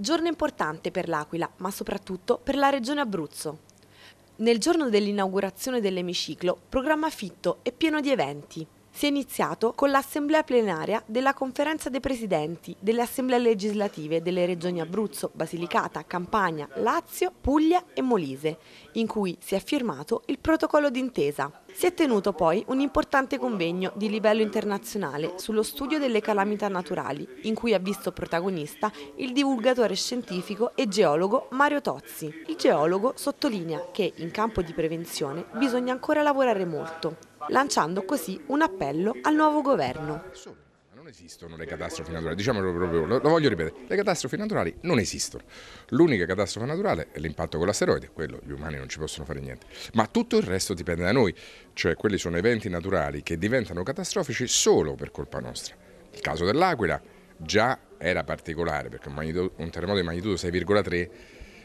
Giorno importante per l'Aquila, ma soprattutto per la regione Abruzzo. Nel giorno dell'inaugurazione dell'emiciclo, programma fitto e pieno di eventi. Si è iniziato con l'assemblea plenaria della conferenza dei presidenti delle assemblee legislative delle regioni Abruzzo, Basilicata, Campania, Lazio, Puglia e Molise, in cui si è firmato il protocollo d'intesa. Si è tenuto poi un importante convegno di livello internazionale sullo studio delle calamità naturali, in cui ha visto protagonista il divulgatore scientifico e geologo Mario Tozzi. Il geologo sottolinea che in campo di prevenzione bisogna ancora lavorare molto, lanciando così un appello al nuovo governo. Non esistono le catastrofi naturali, diciamolo proprio, lo, lo voglio ripetere, le catastrofi naturali non esistono. L'unica catastrofe naturale è l'impatto con l'asteroide, quello gli umani non ci possono fare niente, ma tutto il resto dipende da noi, cioè quelli sono eventi naturali che diventano catastrofici solo per colpa nostra. Il caso dell'Aquila già era particolare perché un, magnitudo, un terremoto di magnitudo 6,3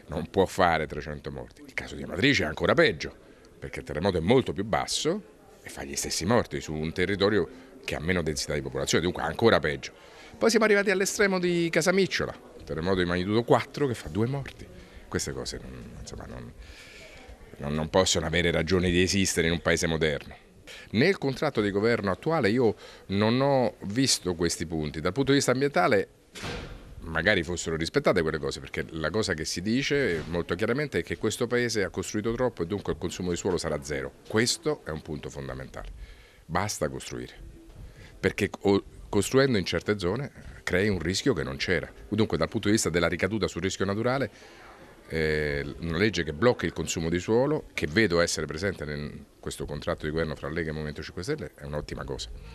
non può fare 300 morti. Il caso di Amatrice è ancora peggio perché il terremoto è molto più basso e fa gli stessi morti su un territorio che ha meno densità di popolazione, dunque ancora peggio. Poi siamo arrivati all'estremo di Casamicciola, terremoto di magnitudo 4 che fa due morti. Queste cose non, insomma, non, non possono avere ragione di esistere in un paese moderno. Nel contratto di governo attuale io non ho visto questi punti. Dal punto di vista ambientale magari fossero rispettate quelle cose, perché la cosa che si dice molto chiaramente è che questo paese ha costruito troppo e dunque il consumo di suolo sarà zero. Questo è un punto fondamentale. Basta costruire, perché costruendo in certe zone crei un rischio che non c'era. Dunque dal punto di vista della ricaduta sul rischio naturale, eh, una legge che blocca il consumo di suolo, che vedo essere presente in questo contratto di governo fra Lega e Movimento 5 Stelle, è un'ottima cosa.